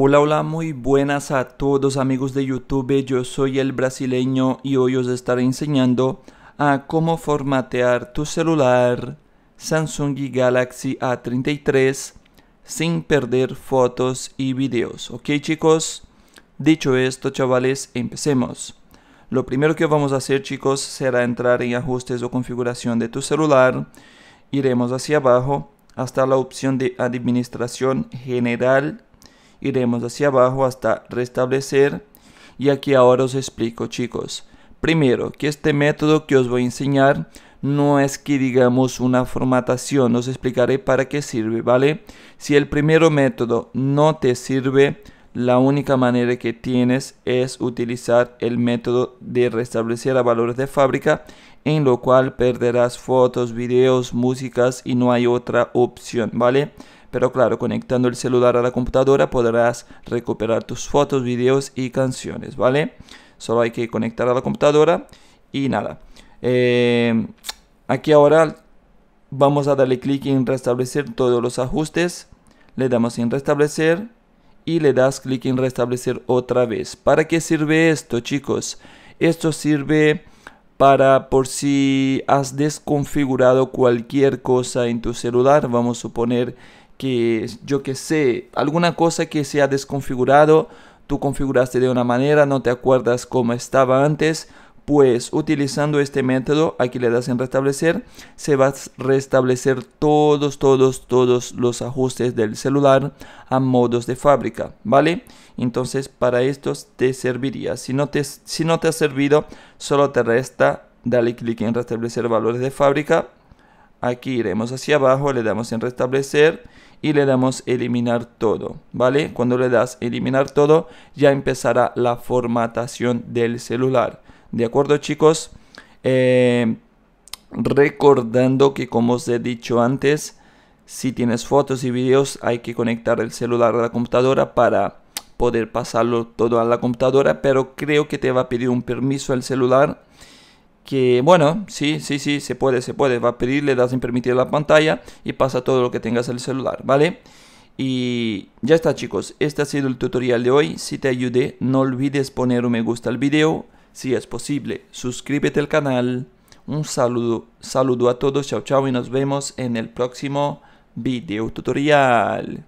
Hola, hola, muy buenas a todos amigos de YouTube, yo soy el brasileño y hoy os estaré enseñando a cómo formatear tu celular Samsung Galaxy A33 sin perder fotos y videos. Ok chicos, dicho esto chavales, empecemos. Lo primero que vamos a hacer chicos será entrar en ajustes o configuración de tu celular. Iremos hacia abajo hasta la opción de administración general iremos hacia abajo hasta restablecer y aquí ahora os explico chicos. Primero, que este método que os voy a enseñar no es que digamos una formatación, os explicaré para qué sirve, ¿vale? Si el primero método no te sirve, la única manera que tienes es utilizar el método de restablecer a valores de fábrica, en lo cual perderás fotos, videos, músicas y no hay otra opción, ¿vale? Pero claro, conectando el celular a la computadora podrás recuperar tus fotos, videos y canciones, ¿vale? Solo hay que conectar a la computadora y nada. Eh, aquí ahora vamos a darle clic en restablecer todos los ajustes. Le damos en restablecer y le das clic en restablecer otra vez. ¿Para qué sirve esto, chicos? Esto sirve para por si has desconfigurado cualquier cosa en tu celular. Vamos a suponer que yo que sé, alguna cosa que se ha desconfigurado, tú configuraste de una manera, no te acuerdas cómo estaba antes, pues utilizando este método, aquí le das en restablecer, se va a restablecer todos, todos, todos los ajustes del celular a modos de fábrica, ¿vale? Entonces para estos te serviría. Si no te, si no te ha servido, solo te resta, dale clic en restablecer valores de fábrica Aquí iremos hacia abajo, le damos en restablecer y le damos eliminar todo, ¿vale? Cuando le das eliminar todo, ya empezará la formatación del celular. ¿De acuerdo, chicos? Eh, recordando que, como os he dicho antes, si tienes fotos y videos, hay que conectar el celular a la computadora para poder pasarlo todo a la computadora, pero creo que te va a pedir un permiso al celular que bueno, sí, sí, sí, se puede, se puede. Va a pedir, le das en permitir la pantalla y pasa todo lo que tengas en el celular, ¿vale? Y ya está chicos, este ha sido el tutorial de hoy. Si te ayudé, no olvides poner un me gusta al video. Si es posible, suscríbete al canal. Un saludo, saludo a todos, chao chao y nos vemos en el próximo video tutorial.